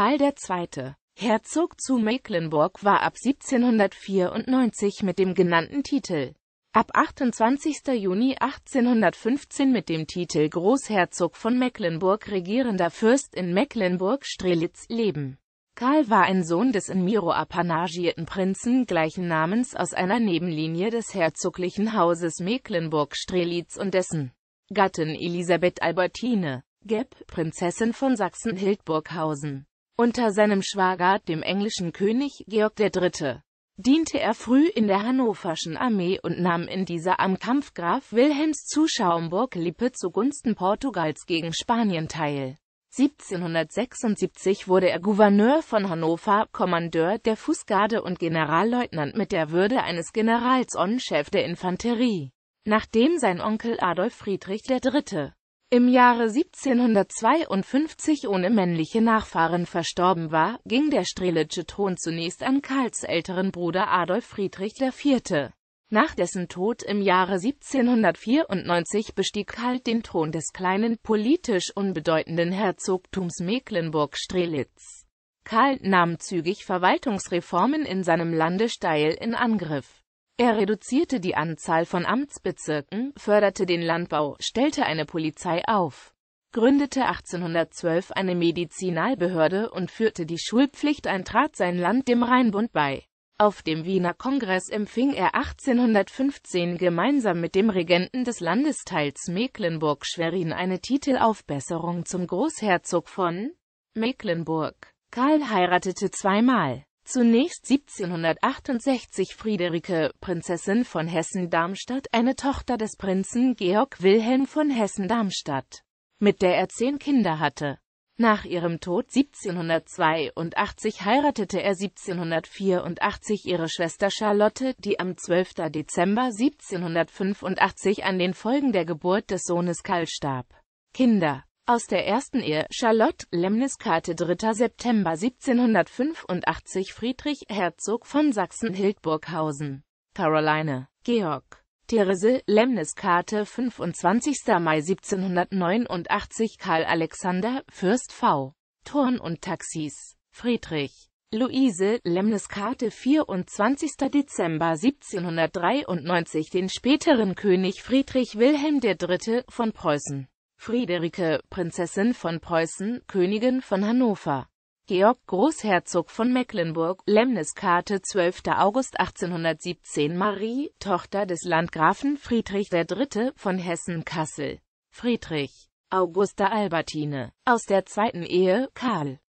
Karl II. Herzog zu Mecklenburg war ab 1794 mit dem genannten Titel ab 28. Juni 1815 mit dem Titel Großherzog von Mecklenburg regierender Fürst in Mecklenburg-Strelitz leben. Karl war ein Sohn des in Miro apanagierten Prinzen gleichen Namens aus einer Nebenlinie des herzoglichen Hauses Mecklenburg-Strelitz und dessen Gattin Elisabeth Albertine, Gepp, Prinzessin von Sachsen-Hildburghausen. Unter seinem Schwager, dem englischen König Georg III., diente er früh in der hannoverschen Armee und nahm in dieser am Kampfgraf Wilhelms zu Schaumburg-Lippe zugunsten Portugals gegen Spanien teil. 1776 wurde er Gouverneur von Hannover, Kommandeur der Fußgarde und Generalleutnant mit der Würde eines Generals und Chef der Infanterie, nachdem sein Onkel Adolf Friedrich III im Jahre 1752 ohne männliche Nachfahren verstorben war, ging der strelitsche Thron zunächst an Karls älteren Bruder Adolf Friedrich IV. Nach dessen Tod im Jahre 1794 bestieg Karl den Thron des kleinen, politisch unbedeutenden Herzogtums Mecklenburg-Strelitz. Karl nahm zügig Verwaltungsreformen in seinem Lande steil in Angriff. Er reduzierte die Anzahl von Amtsbezirken, förderte den Landbau, stellte eine Polizei auf, gründete 1812 eine Medizinalbehörde und führte die Schulpflicht ein, trat sein Land dem Rheinbund bei. Auf dem Wiener Kongress empfing er 1815 gemeinsam mit dem Regenten des Landesteils Mecklenburg-Schwerin eine Titelaufbesserung zum Großherzog von Mecklenburg. Karl heiratete zweimal. Zunächst 1768 Friederike, Prinzessin von Hessen-Darmstadt, eine Tochter des Prinzen Georg Wilhelm von Hessen-Darmstadt, mit der er zehn Kinder hatte. Nach ihrem Tod 1782 heiratete er 1784 ihre Schwester Charlotte, die am 12. Dezember 1785 an den Folgen der Geburt des Sohnes Karl starb. Kinder aus der ersten Ehe Charlotte Lemniskate 3. September 1785 Friedrich Herzog von Sachsen-Hildburghausen, Caroline, Georg. Therese Lemniskate 25. Mai 1789 Karl Alexander, Fürst V. Turn und Taxis, Friedrich. Luise Lemniskate 24. Dezember 1793 den späteren König Friedrich Wilhelm III. von Preußen Friederike, Prinzessin von Preußen, Königin von Hannover. Georg Großherzog von Mecklenburg, Lemniskarte 12. August 1817 Marie, Tochter des Landgrafen Friedrich III. von Hessen-Kassel. Friedrich, Augusta Albertine, aus der zweiten Ehe, Karl.